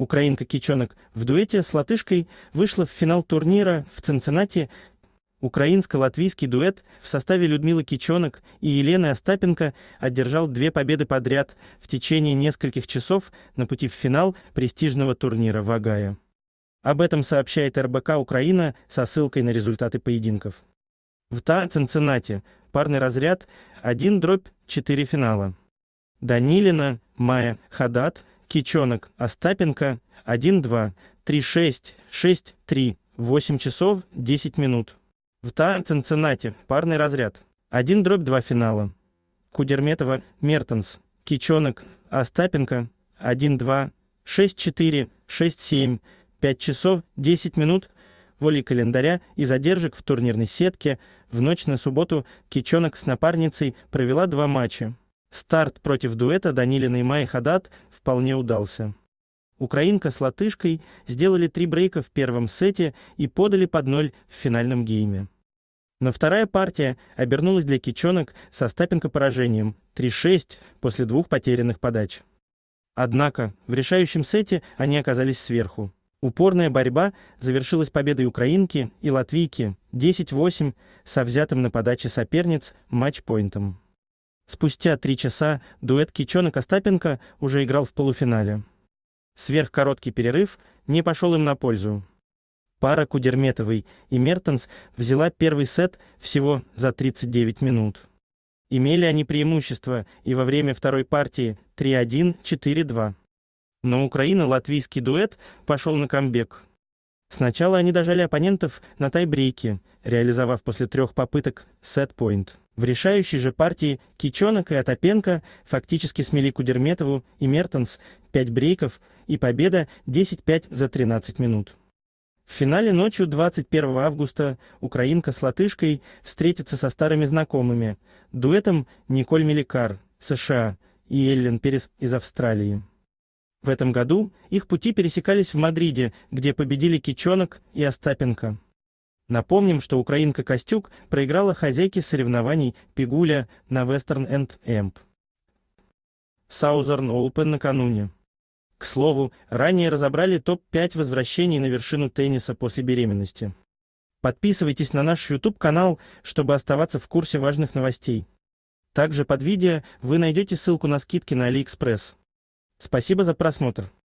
Украинка Кичонок в дуэте с латышкой вышла в финал турнира в Цинциннати. Украинско-латвийский дуэт в составе Людмилы Кичонок и Елены Остапенко одержал две победы подряд в течение нескольких часов на пути в финал престижного турнира в Огайо. Об этом сообщает РБК Украина со ссылкой на результаты поединков. В ТА Цинциннати парный разряд 1 дробь 4 финала. Данилина, Майя, Хадат, Кичонок, Остапенко, 1-2-3-6-6-3, 8 часов 10 минут. В ТА Цинциннати, парный разряд, 1 2 финала. Кудерметова, Мертенс, Кичонок, Остапенко, 1-2-6-4-6-7, 5 часов 10 минут, Воли календаря и задержек в турнирной сетке, в ночь на субботу Кичонок с напарницей провела два матча. Старт против дуэта Данилина и Майи Хадат вполне удался. Украинка с латышкой сделали три брейка в первом сете и подали под ноль в финальном гейме. Но вторая партия обернулась для кичонок со Стапенко поражением 3-6 после двух потерянных подач. Однако в решающем сете они оказались сверху. Упорная борьба завершилась победой украинки и латвийки 10-8 со взятым на подаче соперниц матч матчпоинтом. Спустя три часа дуэт Кичонок Остапенко уже играл в полуфинале. Сверхкороткий перерыв не пошел им на пользу. Пара Кудерметовой и Мертенс взяла первый сет всего за 39 минут. Имели они преимущество и во время второй партии 3-1, 4-2. Но Украина-латвийский дуэт пошел на камбэк. Сначала они дожали оппонентов на тайбрейке, реализовав после трех попыток сет пойнт в решающей же партии Кичонок и Отопенко фактически смели Кудерметову и Мертенс 5 брейков и победа 10-5 за 13 минут. В финале ночью 21 августа украинка с латышкой встретится со старыми знакомыми, дуэтом Николь Меликар, США, и Эллен Перес из Австралии. В этом году их пути пересекались в Мадриде, где победили Кичонок и Остапенко. Напомним, что украинка Костюк проиграла хозяйке соревнований Пигуля на Western End Amp. Southern Open накануне. К слову, ранее разобрали топ-5 возвращений на вершину тенниса после беременности. Подписывайтесь на наш YouTube-канал, чтобы оставаться в курсе важных новостей. Также под видео вы найдете ссылку на скидки на AliExpress. Спасибо за просмотр.